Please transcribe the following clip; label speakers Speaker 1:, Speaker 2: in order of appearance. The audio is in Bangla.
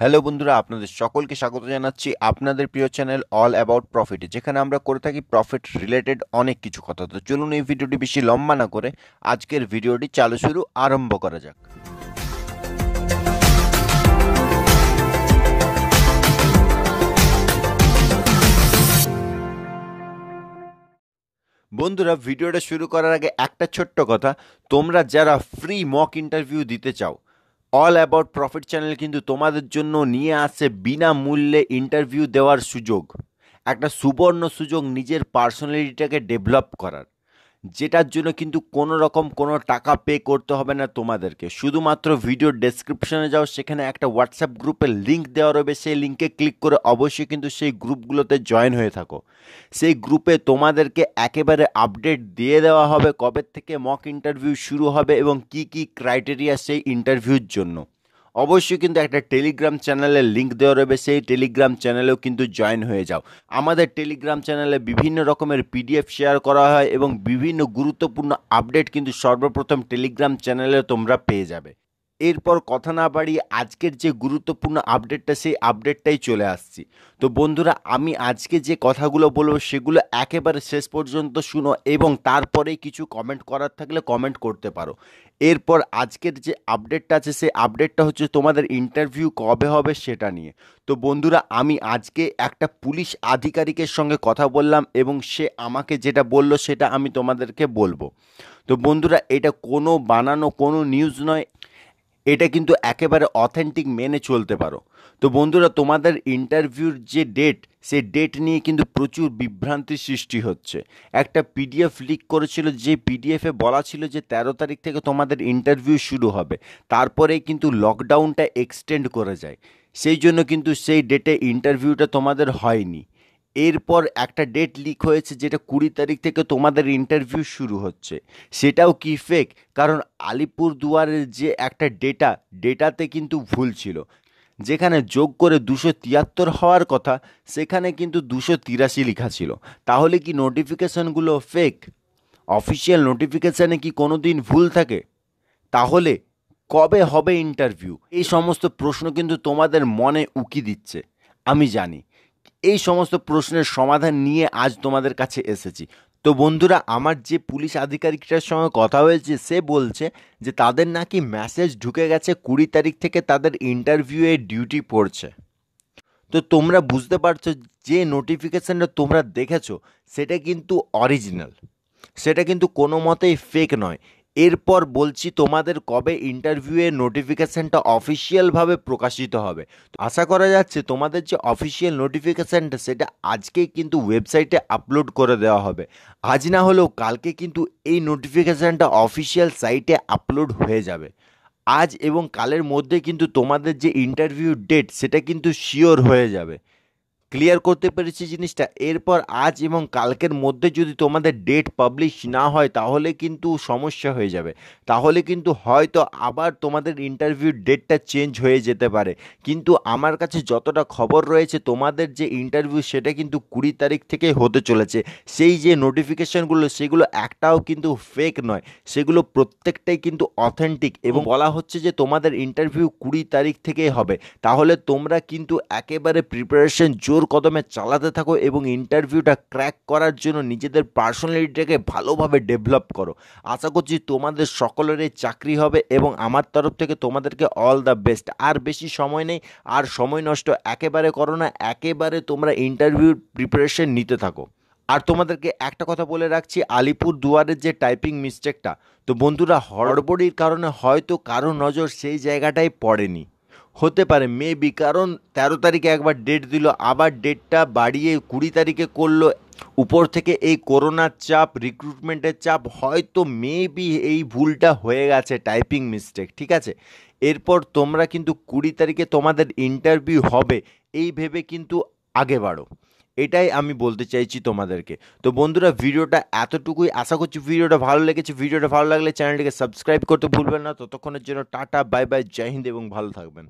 Speaker 1: হ্যালো বন্ধুরা আপনাদের সকলকে স্বাগত জানাচ্ছি আপনাদের প্রিয় চ্যানেল অল অ্যাবাউট প্রফিট যেখানে আমরা করে থাকি প্রফিট রিলেটেড অনেক কিছু কথা তো চলুন এই ভিডিওটি বেশি লম্বা না করে আজকের ভিডিওটি চালু শুরু আরম্ভ করা যাক বন্ধুরা ভিডিওটা শুরু করার আগে একটা ছোট্ট কথা তোমরা যারা ফ্রি মক ইন্টারভিউ দিতে চাও অল অ্যাবাউট প্রফিট চ্যানেল কিন্তু তোমাদের জন্য নিয়ে আসে বিনামূল্যে ইন্টারভিউ দেওয়ার সুযোগ একটা সুবর্ণ সুযোগ নিজের পার্সোনালিটিটাকে ডেভেলপ করার যেটার জন্য কিন্তু কোনো রকম কোনো টাকা পে করতে হবে না তোমাদেরকে শুধুমাত্র ভিডিও ডেসক্রিপশনে যাও সেখানে একটা হোয়াটসঅ্যাপ গ্রুপের লিঙ্ক দেওয়া রয়েছে সেই লিঙ্কে ক্লিক করে অবশ্যই কিন্তু সেই গ্রুপগুলোতে জয়েন হয়ে থাকো সেই গ্রুপে তোমাদেরকে একেবারে আপডেট দিয়ে দেওয়া হবে কবে থেকে মক ইন্টারভিউ শুরু হবে এবং কি কি ক্রাইটেরিয়া সেই ইন্টারভিউর জন্য অবশ্যই কিন্তু একটা টেলিগ্রাম চ্যানেলের লিঙ্ক দেওয়া রবে সেই টেলিগ্রাম চ্যানেলেও কিন্তু জয়েন হয়ে যাও আমাদের টেলিগ্রাম চ্যানেলে বিভিন্ন রকমের পিডিএফ শেয়ার করা হয় এবং বিভিন্ন গুরুত্বপূর্ণ আপডেট কিন্তু সর্বপ্রথম টেলিগ্রাম চ্যানেলে তোমরা পেয়ে যাবে এরপর কথা না বাড়িয়ে আজকের যে গুরুত্বপূর্ণ আপডেটটা সেই আপডেটটাই চলে আসছি তো বন্ধুরা আমি আজকে যে কথাগুলো বলবো সেগুলো একেবারে শেষ পর্যন্ত শুনো এবং তারপরে কিছু কমেন্ট করার থাকলে কমেন্ট করতে পারো এরপর আজকের যে আপডেটটা আছে সেই আপডেটটা হচ্ছে তোমাদের ইন্টারভিউ কবে হবে সেটা নিয়ে তো বন্ধুরা আমি আজকে একটা পুলিশ আধিকারিকের সঙ্গে কথা বললাম এবং সে আমাকে যেটা বলল সেটা আমি তোমাদেরকে বলবো তো বন্ধুরা এটা কোনো বানানো কোনো নিউজ নয় এটা কিন্তু একেবারে অথেন্টিক মেনে চলতে পারো তো বন্ধুরা তোমাদের ইন্টারভিউর যে ডেট সে ডেট নিয়ে কিন্তু প্রচুর বিভ্রান্তির সৃষ্টি হচ্ছে একটা পিডিএফ লিক করেছিল যে পিডিএফে বলা ছিল যে তেরো তারিখ থেকে তোমাদের ইন্টারভিউ শুরু হবে তারপরে কিন্তু লকডাউনটা এক্সটেন্ড করে যায় সেই জন্য কিন্তু সেই ডেটে ইন্টারভিউটা তোমাদের হয়নি এরপর একটা ডেট লিক হয়েছে যেটা কুড়ি তারিখ থেকে তোমাদের ইন্টারভিউ শুরু হচ্ছে সেটাও কি ফেক কারণ আলিপুরদুয়ারের যে একটা ডেটা ডেটাতে কিন্তু ভুল ছিল যেখানে যোগ করে দুশো তিয়াত্তর হওয়ার কথা সেখানে কিন্তু দুশো তিরাশি লেখা ছিল তাহলে কি নোটিফিকেশানগুলো ফেক অফিসিয়াল নোটিফিকেশানে কি কোনো দিন ভুল থাকে তাহলে কবে হবে ইন্টারভিউ এই সমস্ত প্রশ্ন কিন্তু তোমাদের মনে উকি দিচ্ছে আমি জানি এই সমস্ত প্রশ্নের সমাধান নিয়ে আজ তোমাদের কাছে এসেছি তো বন্ধুরা আমার যে পুলিশ আধিকারিকটার সঙ্গে কথা হয়েছে সে বলছে যে তাদের নাকি মেসেজ ঢুকে গেছে কুড়ি তারিখ থেকে তাদের ইন্টারভিউয়ে ডিউটি পড়ছে তো তোমরা বুঝতে পারছো যে নোটিফিকেশানটা তোমরা দেখেছো সেটা কিন্তু অরিজিনাল সেটা কিন্তু কোনো মতেই ফেক নয় এরপর বলছি তোমাদের কবে ইন্টারভিউয়ের নোটিফিকেশানটা অফিসিয়ালভাবে প্রকাশিত হবে আশা করা যাচ্ছে তোমাদের যে অফিসিয়াল নোটিফিকেশানটা সেটা আজকেই কিন্তু ওয়েবসাইটে আপলোড করে দেওয়া হবে আজ না হলেও কালকে কিন্তু এই নোটিফিকেশানটা অফিসিয়াল সাইটে আপলোড হয়ে যাবে আজ এবং কালের মধ্যে কিন্তু তোমাদের যে ইন্টারভিউ ডেট সেটা কিন্তু শিওর হয়ে যাবে ক্লিয়ার করতে পেরেছি জিনিসটা এরপর আজ এবং কালকের মধ্যে যদি তোমাদের ডেট পাবলিশ না হয় তাহলে কিন্তু সমস্যা হয়ে যাবে তাহলে কিন্তু হয়তো আবার তোমাদের ইন্টারভিউর ডেটটা চেঞ্জ হয়ে যেতে পারে কিন্তু আমার কাছে যতটা খবর রয়েছে তোমাদের যে ইন্টারভিউ সেটা কিন্তু কুড়ি তারিখ থেকে হতে চলেছে সেই যে নোটিফিকেশানগুলো সেগুলো একটাও কিন্তু ফেক নয় সেগুলো প্রত্যেকটাই কিন্তু অথেন্টিক এবং বলা হচ্ছে যে তোমাদের ইন্টারভিউ কুড়ি তারিখ থেকেই হবে তাহলে তোমরা কিন্তু একেবারে প্রিপারেশন জোর জোর কদমে চালাতে থাকো এবং ইন্টারভিউটা ক্র্যাক করার জন্য নিজেদের পার্সোনালিটিটাকে ভালোভাবে ডেভেলপ করো আশা করছি তোমাদের সকলেরই চাকরি হবে এবং আমার তরফ থেকে তোমাদেরকে অল দ্য বেস্ট আর বেশি সময় নেই আর সময় নষ্ট একেবারে করো না একেবারে তোমরা ইন্টারভিউর প্রিপারেশন নিতে থাকো আর তোমাদেরকে একটা কথা বলে রাখছি আলিপুর দুয়ারের যে টাইপিং মিস্টেকটা তো বন্ধুরা হড়বড়ির কারণে হয়তো কারো নজর সেই জায়গাটায় পড়েনি হতে পারে মেবি কারণ তেরো তারিখে একবার ডেট দিল আবার ডেটটা বাড়িয়ে কুড়ি তারিখে করলো উপর থেকে এই করোনার চাপ রিক্রুটমেন্টের চাপ হয়তো মেবি এই ভুলটা হয়ে গেছে টাইপিং মিস্টেক ঠিক আছে এরপর তোমরা কিন্তু কুড়ি তারিখে তোমাদের ইন্টারভিউ হবে এই ভেবে কিন্তু আগে বাড়ো এটাই আমি বলতে চাইছি তোমাদেরকে তো বন্ধুরা ভিডিওটা এতটুকুই আশা করছি ভিডিওটা ভালো লেগেছে ভিডিওটা ভালো লাগলে চ্যানেলটিকে সাবস্ক্রাইব করতে ভুলবেন না ততক্ষণের জন্য টাটা বাই বাই জয় হিন্দ এবং ভালো থাকবেন